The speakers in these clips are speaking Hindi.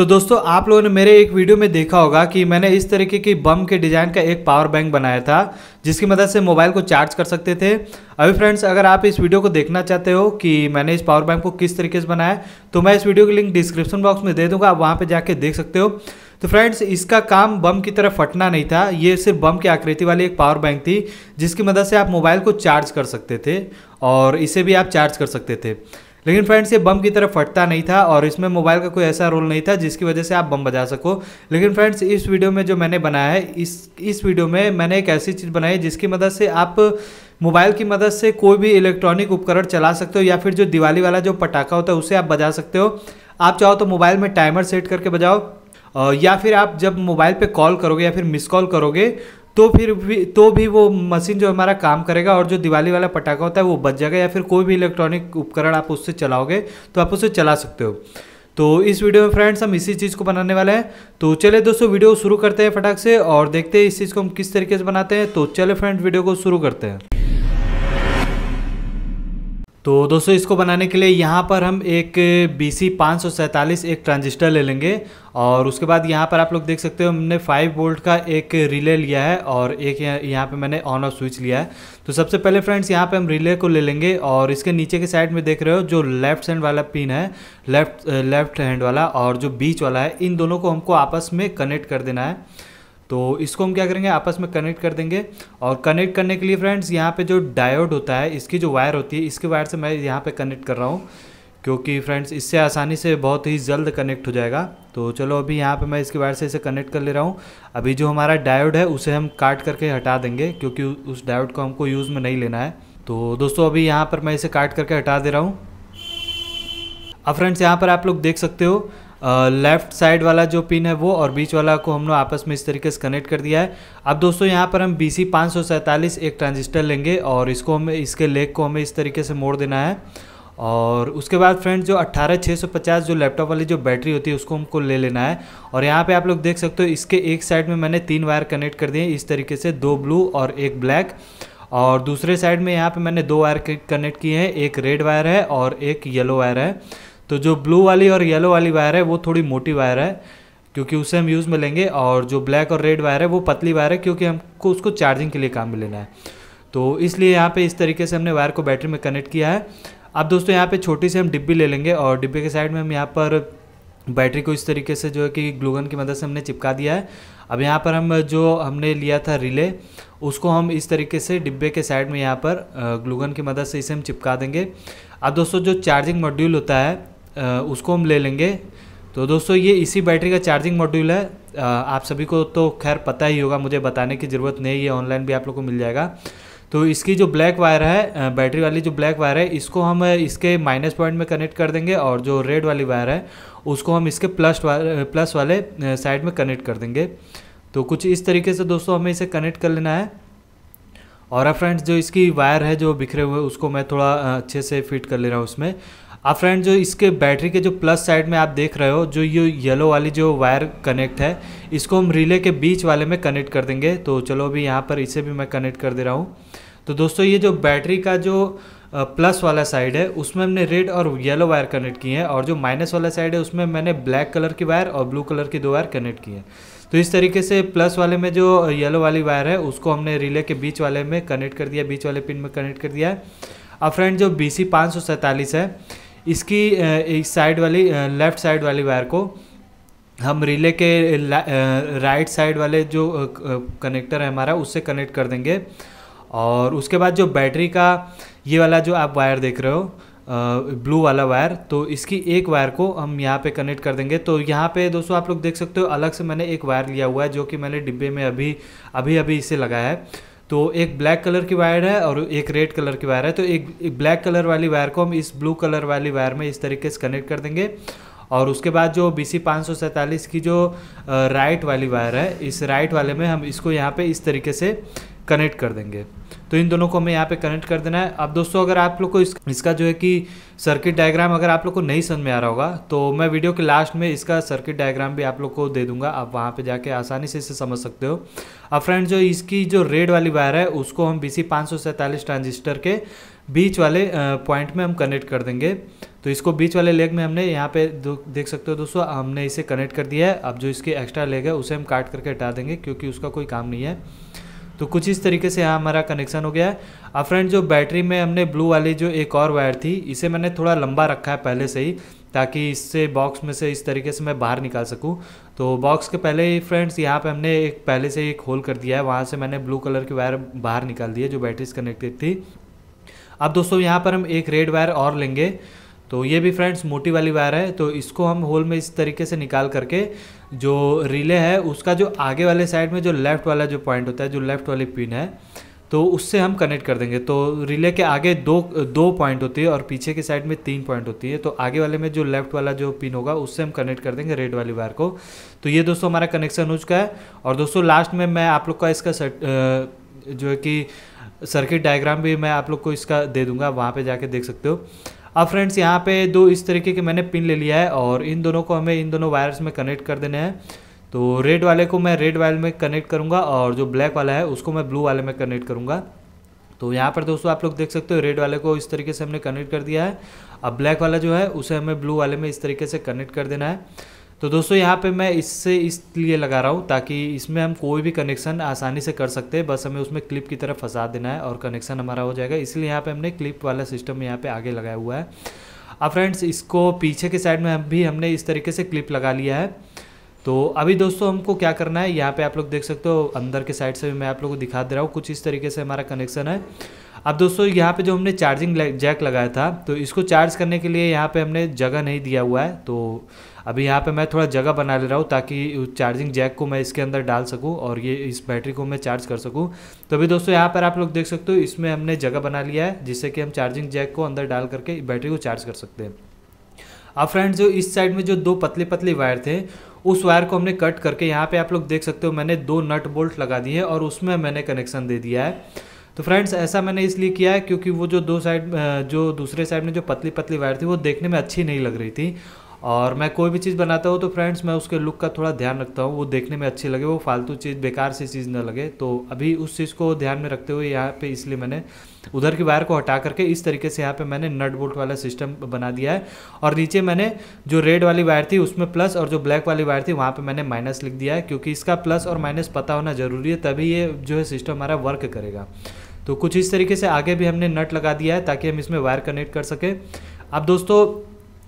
तो दोस्तों आप लोगों ने मेरे एक वीडियो में देखा होगा कि मैंने इस तरीके की बम के डिज़ाइन का एक पावर बैंक बनाया था जिसकी मदद से मोबाइल को चार्ज कर सकते थे अभी फ्रेंड्स अगर आप इस वीडियो को देखना चाहते हो कि मैंने इस पावर बैंक को किस तरीके से बनाया तो मैं इस वीडियो की लिंक डिस्क्रिप्शन बॉक्स में दे दूंगा आप वहाँ पर जाके देख सकते हो तो फ्रेंड्स इसका काम बम की तरह फटना नहीं था ये सिर्फ बम की आकृति वाली एक पावर बैंक थी जिसकी मदद से आप मोबाइल को चार्ज कर सकते थे और इसे भी आप चार्ज कर सकते थे लेकिन फ्रेंड्स ये बम की तरह फटता नहीं था और इसमें मोबाइल का कोई ऐसा रोल नहीं था जिसकी वजह से आप बम बजा सको लेकिन फ्रेंड्स इस वीडियो में जो मैंने बनाया है इस इस वीडियो में मैंने एक ऐसी चीज़ बनाई जिसकी मदद से आप मोबाइल की मदद से कोई भी इलेक्ट्रॉनिक उपकरण चला सकते हो या फिर जो दिवाली वाला जो पटाखा होता है उसे आप बजा सकते हो आप चाहो तो मोबाइल में टाइमर सेट करके बजाओ या फिर आप जब मोबाइल पे कॉल करोगे या फिर मिस कॉल करोगे तो फिर भी तो भी वो मशीन जो हमारा काम करेगा और जो दिवाली वाला पटाखा होता है वो बच जाएगा या फिर कोई भी इलेक्ट्रॉनिक उपकरण आप उससे चलाओगे तो आप उसे चला सकते हो तो इस वीडियो में फ्रेंड्स हम इसी चीज़ को बनाने वाले हैं तो चले दोस्तों वीडियो शुरू करते हैं फटाक से और देखते हैं इस चीज़ को हम किस तरीके से बनाते हैं तो चले फ्रेंड्स वीडियो को शुरू करते हैं तो दोस्तों इसको बनाने के लिए यहाँ पर हम एक बी सी एक ट्रांजिस्टर ले लेंगे और उसके बाद यहाँ पर आप लोग देख सकते हो हमने 5 वोल्ट का एक रिले लिया है और एक यहाँ पे मैंने ऑन ऑफ स्विच लिया है तो सबसे पहले फ्रेंड्स यहाँ पे हम रिले को ले लेंगे और इसके नीचे के साइड में देख रहे हो जो लेफ्ट हैंड वाला पिन है लेफ्ट लेफ्ट हैंड वाला और जो बीच वाला है इन दोनों को हमको आपस में कनेक्ट कर देना है तो इसको हम क्या करेंगे आपस में कनेक्ट कर देंगे और कनेक्ट करने के लिए फ्रेंड्स यहाँ पे जो डायोड होता है इसकी जो वायर होती है इसके वायर से मैं यहाँ पे कनेक्ट कर रहा हूँ क्योंकि फ्रेंड्स इससे आसानी से बहुत ही जल्द कनेक्ट हो जाएगा तो चलो अभी यहाँ पे मैं इसके वायर से इसे कनेक्ट कर ले रहा हूँ अभी जो हमारा डायोड है उसे हम काट करके हटा देंगे क्योंकि उस डायोड को हमको यूज़ में नहीं लेना है तो दोस्तों अभी यहाँ पर मैं इसे काट करके हटा दे रहा हूँ अब फ्रेंड्स यहाँ पर आप लोग देख सकते हो लेफ्ट साइड वाला जो पिन है वो और बीच वाला को हमने आपस में इस तरीके से कनेक्ट कर दिया है अब दोस्तों यहाँ पर हम बी सी एक ट्रांजिस्टर लेंगे और इसको हमें इसके लेग को हमें इस तरीके से मोड़ देना है और उसके बाद फ्रेंड जो 18650 जो लैपटॉप वाली जो बैटरी होती है उसको हमको ले लेना है और यहाँ पे आप लोग देख सकते हो इसके एक साइड में मैंने तीन वायर कनेक्ट कर दिए इस तरीके से दो ब्लू और एक ब्लैक और दूसरे साइड में यहाँ पे मैंने दो वायर कनेक्ट किए हैं एक रेड वायर है और एक येलो वायर है तो जो ब्लू वाली और येलो वाली वायर है वो थोड़ी मोटी वायर है क्योंकि उसे हम यूज़ में लेंगे और जो ब्लैक और रेड वायर है वो पतली वायर है क्योंकि हमको उसको चार्जिंग के लिए काम में लेना है तो इसलिए यहाँ पे इस तरीके से हमने वायर को बैटरी में कनेक्ट किया है अब दोस्तों यहाँ पे छोटी सी हम डिब्बी ले लेंगे और डिब्बे के साइड में हम यहाँ पर बैटरी को इस तरीके से जो है कि ग्लूगन की मदद से हमने चिपका दिया है अब यहाँ पर हम जो हमने लिया था रिले उसको हम इस तरीके से डिब्बे के साइड में यहाँ पर ग्लूगन की मदद से इसे हम चिपका देंगे अब दोस्तों जो चार्जिंग मॉड्यूल होता है उसको हम ले लेंगे तो दोस्तों ये इसी बैटरी का चार्जिंग मॉड्यूल है आप सभी को तो खैर पता ही होगा मुझे बताने की ज़रूरत नहीं है ऑनलाइन भी आप लोग को मिल जाएगा तो इसकी जो ब्लैक वायर है बैटरी वाली जो ब्लैक वायर है इसको हम इसके माइनस पॉइंट में कनेक्ट कर देंगे और जो रेड वाली वायर है उसको हम इसके प्लस प्लस वाले साइड में कनेक्ट कर देंगे तो कुछ इस तरीके से दोस्तों हमें इसे कनेक्ट कर लेना है और फ्रेंड्स जो इसकी वायर है जो बिखरे हुए उसको मैं थोड़ा अच्छे से फिट कर ले रहा हूँ उसमें आप फ्रेंड जो इसके बैटरी के जो प्लस साइड में आप देख रहे हो जो ये येलो वाली जो वायर कनेक्ट है इसको हम रिले के बीच वाले में कनेक्ट कर देंगे तो चलो अभी यहाँ पर इसे भी मैं कनेक्ट कर दे रहा हूँ तो दोस्तों ये जो बैटरी का जो प्लस वाला साइड है उसमें हमने रेड और येलो वायर कनेक्ट की है और जो माइनस वाला साइड है उसमें मैंने ब्लैक कलर की वायर और ब्लू कलर की दो वायर कनेक्ट की है तो इस तरीके से प्लस वाले में जो येलो वाली वायर है उसको हमने रिले के बीच वाले में कनेक्ट कर दिया बीच वाले पिन में कनेक्ट कर दिया है अब फ्रेंड जो बी सी है इसकी इस साइड वाली लेफ़्ट साइड वाली वायर को हम रिले के राइट साइड वाले जो कनेक्टर है हमारा उससे कनेक्ट कर देंगे और उसके बाद जो बैटरी का ये वाला जो आप वायर देख रहे हो ब्लू वाला वायर तो इसकी एक वायर को हम यहाँ पे कनेक्ट कर देंगे तो यहाँ पे दोस्तों आप लोग देख सकते हो अलग से मैंने एक वायर लिया हुआ है जो कि मैंने डिब्बे में अभी अभी अभी इसे लगाया है तो एक ब्लैक कलर की वायर है और एक रेड कलर की वायर है तो एक, एक ब्लैक कलर वाली वायर को हम इस ब्लू कलर वाली वायर में इस तरीके से कनेक्ट कर देंगे और उसके बाद जो बी सी की जो राइट वाली वायर है इस राइट वाले में हम इसको यहाँ पे इस तरीके से कनेक्ट कर देंगे तो इन दोनों को हमें यहाँ पे कनेक्ट कर देना है अब दोस्तों अगर आप लोग को इस, इसका जो है कि सर्किट डायग्राम अगर आप लोग को नहीं समझ में आ रहा होगा तो मैं वीडियो के लास्ट में इसका सर्किट डायग्राम भी आप लोग को दे दूंगा आप वहाँ पर जाके आसानी से इसे समझ सकते हो अब फ्रेंड जो इसकी जो रेड वाली वायर है उसको हम बी सी ट्रांजिस्टर के बीच वाले पॉइंट में हम कनेक्ट कर देंगे तो इसको बीच वाले लेग में हमने यहाँ पे देख सकते हो दोस्तों हमने इसे कनेक्ट कर दिया है अब जो इसके एक्स्ट्रा लेग है उसे हम काट करके हटा देंगे क्योंकि उसका कोई काम नहीं है तो कुछ इस तरीके से यहाँ हमारा कनेक्शन हो गया है अब फ्रेंड जो बैटरी में हमने ब्लू वाली जो एक और वायर थी इसे मैंने थोड़ा लंबा रखा है पहले से ही ताकि इससे बॉक्स में से इस तरीके से मैं बाहर निकाल सकूं तो बॉक्स के पहले ही फ्रेंड्स यहाँ पे हमने एक पहले से एक होल कर दिया है वहाँ से मैंने ब्लू कलर की वायर बाहर निकाल दी है जो बैटरी से कनेक्टेड थी अब दोस्तों यहाँ पर हम एक रेड वायर और लेंगे तो ये भी फ्रेंड्स मोटी वाली वायर है तो इसको हम होल में इस तरीके से निकाल करके जो रिले है उसका जो आगे वाले साइड में जो लेफ़्ट वाला जो पॉइंट होता है जो लेफ़्ट वाली पिन है तो उससे हम कनेक्ट कर देंगे तो रिले के आगे दो दो पॉइंट होती है और पीछे के साइड में तीन पॉइंट होती है तो आगे वाले में जो लेफ्ट वाला जो पिन होगा उससे हम कनेक्ट कर देंगे रेड वाली वायर को तो ये दोस्तों हमारा कनेक्शन हो चुका है और दोस्तों लास्ट में मैं आप लोग का इसका सर्ट, जो है कि सर्किट डायग्राम भी मैं आप लोग को इसका दे दूंगा वहाँ पर जाके देख सकते हो अब फ्रेंड्स यहाँ पे दो इस तरीके के मैंने पिन ले लिया है और इन दोनों को हमें इन दोनों वायर्स में कनेक्ट कर देने हैं तो रेड वाले को मैं रेड वायर में कनेक्ट करूँगा और जो ब्लैक वाला है उसको मैं ब्लू वाले में कनेक्ट करूँगा तो यहाँ पर दोस्तों आप लोग देख सकते हो रेड वाले को इस तरीके से हमने कनेक्ट कर दिया है अब ब्लैक वाला जो है उसे हमें ब्लू वाले में इस तरीके से कनेक्ट कर देना है तो दोस्तों यहाँ पे मैं इससे इसलिए लगा रहा हूँ ताकि इसमें हम कोई भी कनेक्शन आसानी से कर सकते हैं बस हमें उसमें क्लिप की तरफ फंसा देना है और कनेक्शन हमारा हो जाएगा इसलिए यहाँ पे हमने क्लिप वाला सिस्टम यहाँ पे आगे लगाया हुआ है अब फ्रेंड्स इसको पीछे के साइड में भी हमने इस तरीके से क्लिप लगा लिया है तो अभी दोस्तों हमको क्या करना है यहाँ पे आप लोग देख सकते हो अंदर के साइड से भी मैं आप लोगों को दिखा दे रहा हूँ कुछ इस तरीके से हमारा कनेक्शन है अब दोस्तों यहाँ पे जो हमने चार्जिंग जैक लगाया था तो इसको चार्ज करने के लिए यहाँ पे हमने जगह नहीं दिया हुआ है तो अभी यहाँ पे मैं थोड़ा जगह बना ले रहा हूँ ताकि चार्जिंग जैक को मैं इसके अंदर डाल सकूँ और ये इस बैटरी को मैं चार्ज कर सकूँ तो अभी दोस्तों यहाँ पर आप लोग देख सकते हो इसमें हमने जगह बना लिया है जिससे कि हम चार्जिंग जैक को अंदर डाल करके बैटरी को चार्ज कर सकते हैं अब फ्रेंड्स जो इस साइड में जो दो पतले पतले वायर थे उस वायर को हमने कट करके यहाँ पे आप लोग देख सकते हो मैंने दो नट बोल्ट लगा दी है और उसमें मैंने कनेक्शन दे दिया है तो फ्रेंड्स ऐसा मैंने इसलिए किया है क्योंकि वो जो दो साइड जो दूसरे साइड में जो पतली पतली वायर थी वो देखने में अच्छी नहीं लग रही थी और मैं कोई भी चीज़ बनाता हूँ तो फ्रेंड्स मैं उसके लुक का थोड़ा ध्यान रखता हूँ वो देखने में अच्छी लगे वो फालतू चीज़ बेकार सी चीज़ ना लगे तो अभी उस चीज़ को ध्यान में रखते हुए यहाँ पे इसलिए मैंने उधर की वायर को हटा करके इस तरीके से यहाँ पे मैंने नट बोल्ट वाला सिस्टम बना दिया है और नीचे मैंने जो रेड वाली वायर थी उसमें प्लस और जो ब्लैक वाली वायर थी वहाँ पर मैंने माइनस लिख दिया है क्योंकि इसका प्लस और माइनस पता होना ज़रूरी है तभी ये जो है सिस्टम हमारा वर्क करेगा तो कुछ इस तरीके से आगे भी हमने नट लगा दिया है ताकि हम इसमें वायर कनेक्ट कर सकें अब दोस्तों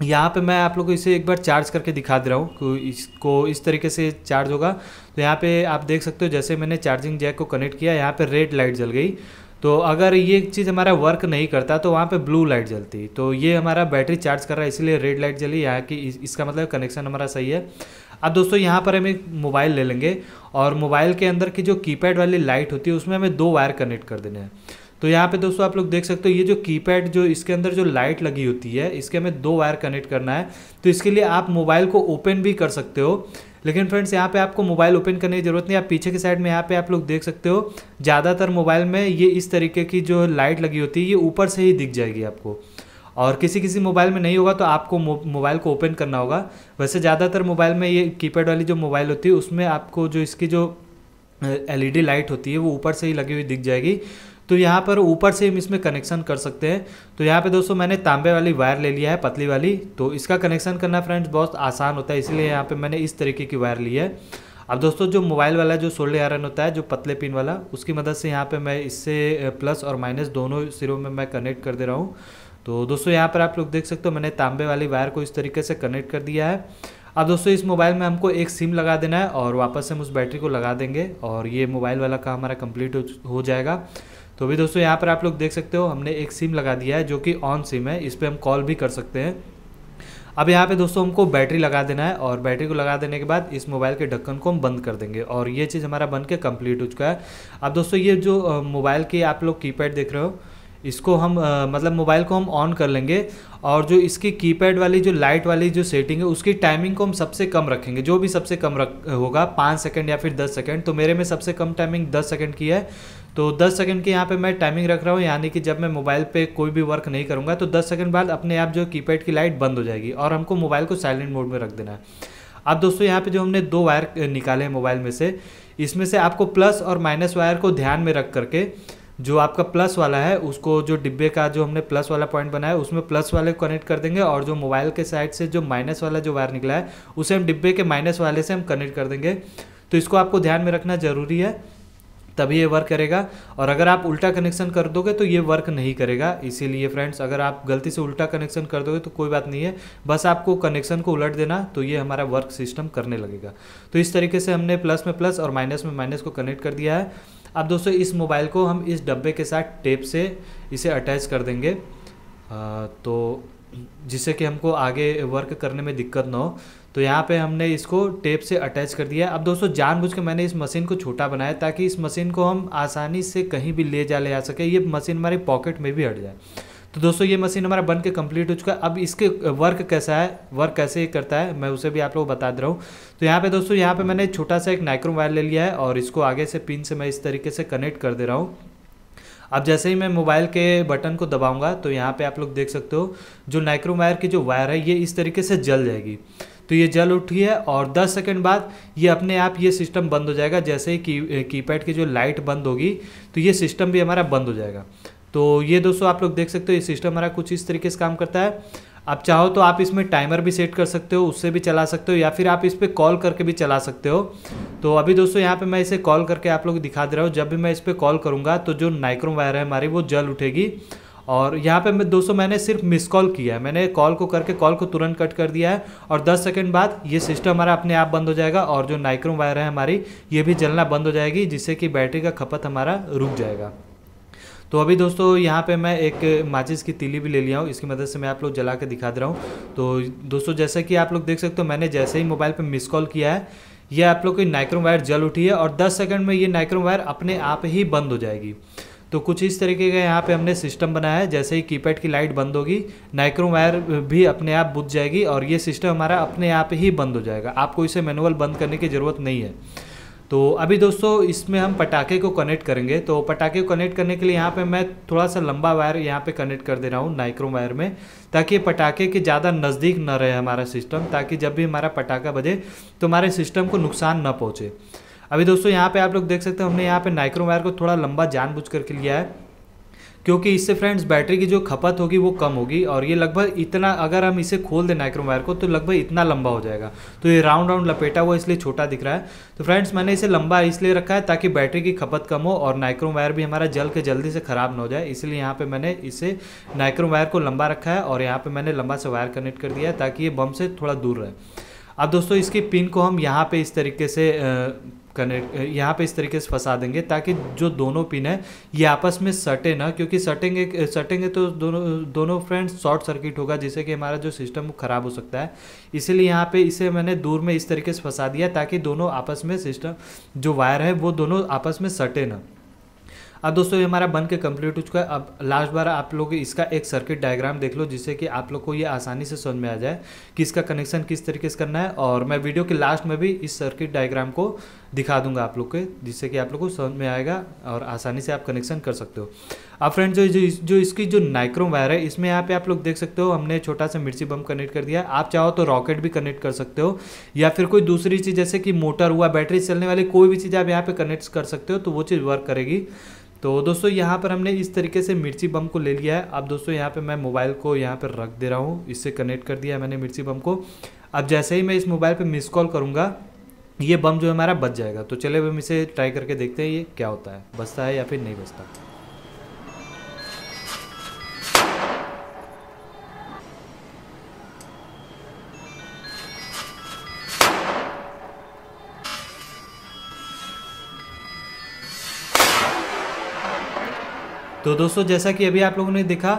यहाँ पे मैं आप लोग को इसे एक बार चार्ज करके दिखा दे रहा हूँ कि इसको इस तरीके से चार्ज होगा तो यहाँ पे आप देख सकते हो जैसे मैंने चार्जिंग जैक को कनेक्ट किया यहाँ पे रेड लाइट जल गई तो अगर ये चीज़ हमारा वर्क नहीं करता तो वहाँ पे ब्लू लाइट जलती तो ये हमारा बैटरी चार्ज कर रहा है इसीलिए रेड लाइट जली यहाँ की इसका मतलब कनेक्शन हमारा सही है अब दोस्तों यहाँ पर हम एक मोबाइल ले लेंगे और मोबाइल के अंदर की जो कीपैड वाली लाइट होती है उसमें हमें दो वायर कनेक्ट कर देने हैं तो यहाँ पे दोस्तों आप लोग देख सकते हो ये जो कीपैड जो इसके अंदर जो लाइट लगी होती है इसके हमें दो वायर कनेक्ट करना है तो इसके लिए आप मोबाइल को ओपन भी कर सकते हो लेकिन फ्रेंड्स यहाँ पे आपको मोबाइल ओपन करने की ज़रूरत नहीं आप पीछे की साइड में यहाँ पे आप लोग देख सकते हो ज़्यादातर मोबाइल में ये इस तरीके की जो लाइट लगी होती है ये ऊपर से ही दिख जाएगी आपको और किसी किसी मोबाइल में नहीं होगा तो आपको मोबाइल को ओपन करना होगा वैसे ज़्यादातर मोबाइल में ये कीपैड वाली जो मोबाइल होती है उसमें आपको जो इसकी जो एलईडी लाइट होती है वो ऊपर से ही लगी हुई दिख जाएगी तो यहाँ पर ऊपर से हम इसमें कनेक्शन कर सकते हैं तो यहाँ पे दोस्तों मैंने तांबे वाली वायर ले लिया है पतली वाली तो इसका कनेक्शन करना फ्रेंड्स बहुत आसान होता है इसलिए यहाँ पर मैंने इस तरीके की वायर ली है अब दोस्तों जो मोबाइल वाला जो सोल्डर आयरन होता है जो पतले पिन वाला उसकी मदद से यहाँ पर मैं इससे प्लस और माइनस दोनों सिरों में मैं कनेक्ट कर दे रहा हूँ तो दोस्तों यहाँ पर आप लोग देख सकते हो मैंने तांबे वाली वायर को इस तरीके से कनेक्ट कर दिया है अब दोस्तों इस मोबाइल में हमको एक सिम लगा देना है और वापस से हम उस बैटरी को लगा देंगे और ये मोबाइल वाला काम हमारा कंप्लीट हो जाएगा तो अभी दोस्तों यहाँ पर आप लोग देख सकते हो हमने एक सिम लगा दिया है जो कि ऑन सिम है इस पर हम कॉल भी कर सकते हैं अब यहाँ पे दोस्तों हमको बैटरी लगा देना है और बैटरी को लगा देने के बाद इस मोबाइल के ढक्कन को हम बंद कर देंगे और ये चीज़ हमारा बन के कम्प्लीट हो चुका है अब दोस्तों ये जो मोबाइल की आप लोग कीपैड देख रहे हो इसको हम आ, मतलब मोबाइल को हम ऑन कर लेंगे और जो इसकी कीपैड वाली जो लाइट वाली जो सेटिंग है उसकी टाइमिंग को हम सबसे कम रखेंगे जो भी सबसे कम रख होगा पाँच सेकेंड या फिर दस सेकेंड तो मेरे में सबसे कम टाइमिंग दस सेकेंड की है तो 10 सेकंड के यहाँ पे मैं टाइमिंग रख रहा हूँ यानी कि जब मैं मोबाइल पे कोई भी वर्क नहीं करूँगा तो 10 सेकंड बाद अपने आप जो कीपैड की लाइट बंद हो जाएगी और हमको मोबाइल को साइलेंट मोड में रख देना है अब दोस्तों यहाँ पे जो हमने दो वायर निकाले हैं मोबाइल में से इसमें से आपको प्लस और माइनस वायर को ध्यान में रख करके जो आपका प्लस वाला है उसको जो डिब्बे का जो हमने प्लस वाला पॉइंट बनाया उसमें प्लस वाले को कनेक्ट कर देंगे और जो मोबाइल के साइड से जो माइनस वाला जो वायर निकला है उसे हम डिब्बे के माइनस वाले से हम कनेक्ट कर देंगे तो इसको आपको ध्यान में रखना ज़रूरी है तभी ये वर्क करेगा और अगर आप उल्टा कनेक्शन कर दोगे तो ये वर्क नहीं करेगा इसीलिए फ्रेंड्स अगर आप गलती से उल्टा कनेक्शन कर दोगे तो कोई बात नहीं है बस आपको कनेक्शन को उलट देना तो ये हमारा वर्क सिस्टम करने लगेगा तो इस तरीके से हमने प्लस में प्लस और माइनस में माइनस को कनेक्ट कर दिया है अब दोस्तों इस मोबाइल को हम इस डब्बे के साथ टेप से इसे अटैच कर देंगे आ, तो जिससे कि हमको आगे वर्क करने में दिक्कत ना हो तो यहाँ पे हमने इसको टेप से अटैच कर दिया अब दोस्तों जानबूझ के मैंने इस मशीन को छोटा बनाया ताकि इस मशीन को हम आसानी से कहीं भी ले जा ले जा सके ये मशीन हमारे पॉकेट में भी हट जाए तो दोस्तों ये मशीन हमारा बन के कम्प्लीट हो चुका है अब इसके वर्क कैसा है वर्क कैसे करता है मैं उसे भी आप लोग बता दे रहा हूँ तो यहाँ पे दोस्तों यहाँ पे मैंने छोटा सा एक नाइक्रोम वायर ले लिया है और इसको आगे से पिन से मैं इस तरीके से कनेक्ट कर दे रहा हूँ अब जैसे ही मैं मोबाइल के बटन को दबाऊँगा तो यहाँ पर आप लोग देख सकते हो जो नाइक्रोम वायर की जो वायर है ये इस तरीके से जल जाएगी तो ये जल उठी है और 10 सेकंड बाद ये अपने आप ये सिस्टम बंद हो जाएगा जैसे ही की कीपैड की जो लाइट बंद होगी तो ये सिस्टम भी हमारा बंद हो जाएगा तो ये दोस्तों आप लोग देख सकते हो ये सिस्टम हमारा कुछ इस तरीके से काम करता है आप चाहो तो आप इसमें टाइमर भी सेट कर सकते हो उससे भी चला सकते हो या फिर आप इस पर कॉल करके भी चला सकते हो तो अभी दोस्तों यहाँ पे मैं इसे कॉल करके आप लोग दिखा दे रहा हूँ जब भी मैं इस पर कॉल करूँगा तो जो नाइक्रोम वायर है हमारी वो जल उठेगी और यहाँ पे मैं दोस्तों मैंने सिर्फ मिस कॉल किया है मैंने कॉल को करके कॉल को तुरंत कट कर दिया है और 10 सेकंड बाद ये सिस्टम हमारा अपने आप बंद हो जाएगा और जो नाइक्रोम वायर है हमारी ये भी जलना बंद हो जाएगी जिससे कि बैटरी का खपत हमारा रुक जाएगा तो अभी दोस्तों यहाँ पे मैं एक माचिस की तीली भी ले लिया हूँ इसकी मदद से मैं आप लोग जला के दिखा दे रहा हूँ तो दोस्तों जैसा कि आप लोग देख सकते हो मैंने जैसे ही मोबाइल पे मिस कॉल किया है ये आप लोग की नाइक्रोम वायर जल उठी है और 10 सेकंड में ये नाइक्रोम वायर अपने आप ही बंद हो जाएगी तो कुछ इस तरीके का यहाँ पे हमने सिस्टम बनाया है जैसे ही कीपैड की लाइट बंद होगी नाइक्रो वायर भी अपने आप बुझ जाएगी और ये सिस्टम हमारा अपने आप ही बंद हो जाएगा आपको इसे मैनुअल बंद करने की ज़रूरत नहीं है तो अभी दोस्तों इसमें हम पटाखे को कनेक्ट करेंगे तो पटाखे को कनेक्ट करने के लिए यहाँ पे मैं थोड़ा सा लंबा वायर यहाँ पे कनेक्ट कर दे रहा हूँ नाइक्रो वायर में ताकि पटाखे के ज़्यादा नज़दीक न रहे हमारा सिस्टम ताकि जब भी हमारा पटाखा बजे तो हमारे सिस्टम को नुकसान न पहुँचे अभी दोस्तों यहाँ पे आप लोग देख सकते हैं हमने यहाँ पे नाइक्रो वायर को थोड़ा लंबा जानबूझ करके लिया है क्योंकि इससे फ्रेंड्स बैटरी की जो खपत होगी वो कम होगी और ये लगभग इतना अगर हम इसे खोल दें नाइक्रोम वायर को तो लगभग इतना लंबा हो जाएगा तो ये राउंड राउंड लपेटा हुआ इसलिए छोटा दिख रहा है तो फ्रेंड्स मैंने इसे लंबा इसलिए रखा है ताकि बैटरी की खपत कम हो और नाइक्रोम वायर भी हमारा जल के जल्दी से ख़राब ना हो जाए इसलिए यहाँ पर मैंने इसे नाइक्रोम वायर को लंबा रखा है और यहाँ पर मैंने लंबा से वायर कनेक्ट कर दिया है ताकि ये बम से थोड़ा दूर रहे अब दोस्तों इसकी पिन को हम यहाँ पे इस तरीके से कनेक्ट यहाँ पे इस तरीके से फंसा देंगे ताकि जो दोनों पिन है ये आपस में सटे ना क्योंकि सटेंगे सटेंगे तो दोनों दोनों फ्रेंड्स शॉर्ट सर्किट होगा जिससे कि हमारा जो सिस्टम वो ख़राब हो सकता है इसीलिए यहाँ पे इसे मैंने दूर में इस तरीके से फंसा दिया ताकि दोनों आपस में सिस्टम जो वायर है वो दोनों आपस में सटे ना अब दोस्तों ये हमारा बन के कम्प्लीट हो चुका है अब लास्ट बार आप लोग इसका एक सर्किट डायग्राम देख लो जिससे कि आप लोग को ये आसानी से समझ में आ जाए कि इसका कनेक्शन किस तरीके से करना है और मैं वीडियो के लास्ट में भी इस सर्किट डायग्राम को दिखा दूंगा आप लोग के जिससे कि आप लोग को समझ में आएगा और आसानी से आप कनेक्शन कर सकते हो अब फ्रेंड जो जो इसकी जो नाइक्रोम वायर है इसमें यहाँ पे आप लोग देख सकते हो हमने छोटा सा मिर्ची बम कनेक्ट कर दिया आप चाहो तो रॉकेट भी कनेक्ट कर सकते हो या फिर कोई दूसरी चीज़ जैसे कि मोटर हुआ बैटरी चलने वाली कोई भी चीज़ आप यहाँ पर कनेक्ट कर सकते हो तो वो चीज़ वर्क करेगी तो दोस्तों यहाँ पर हमने इस तरीके से मिर्ची बम को ले लिया है अब दोस्तों यहाँ पे मैं मोबाइल को यहाँ पर रख दे रहा हूँ इससे कनेक्ट कर दिया है मैंने मिर्ची बम को अब जैसे ही मैं इस मोबाइल पे मिस कॉल करूँगा ये बम जो है हमारा बच जाएगा तो चले हम इसे ट्राई करके देखते हैं ये क्या होता है बचता है या फिर नहीं बचता तो दोस्तों जैसा कि अभी आप लोगों ने देखा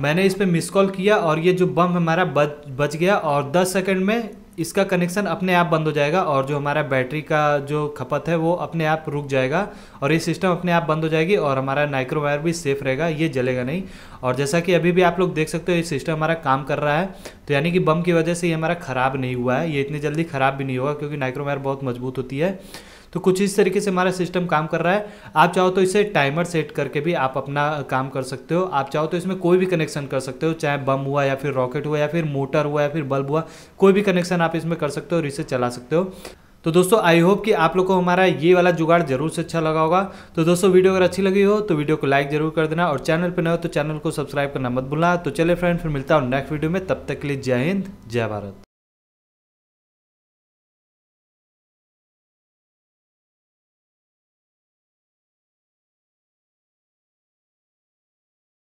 मैंने इस पर मिस कॉल किया और ये जो बम हमारा बच बच गया और 10 सेकंड में इसका कनेक्शन अपने आप बंद हो जाएगा और जो हमारा बैटरी का जो खपत है वो अपने आप रुक जाएगा और ये सिस्टम अपने आप बंद हो जाएगी और हमारा नाइक्रोवायर भी सेफ रहेगा ये जलेगा नहीं और जैसा कि अभी भी आप लोग देख सकते हो ये सिस्टम हमारा काम कर रहा है तो यानी कि बम की वजह से ये हमारा ख़राब नहीं हुआ है ये इतनी जल्दी ख़राब भी नहीं होगा क्योंकि नाइक्रोवायर बहुत मजबूत होती है तो कुछ इस तरीके से हमारा सिस्टम काम कर रहा है आप चाहो तो इसे टाइमर सेट करके भी आप अपना काम कर सकते हो आप चाहो तो इसमें कोई भी कनेक्शन कर सकते हो चाहे बम हुआ या फिर रॉकेट हुआ या फिर मोटर हुआ या फिर बल्ब हुआ कोई भी कनेक्शन आप इसमें कर सकते हो और इसे चला सकते हो तो दोस्तों आई होप कि आप लोगों को हमारा ये वाला जुगाड़ जरूर से अच्छा लगा होगा तो दोस्तों वीडियो अगर अच्छी लगी हो तो वीडियो को लाइक जरूर कर देना और चैनल पर न हो तो चैनल को सब्सक्राइब करना मत भूलना तो चले फ्रेंड फिर मिलता हूँ नेक्स्ट वीडियो में तब तक के लिए जय हिंद जय भारत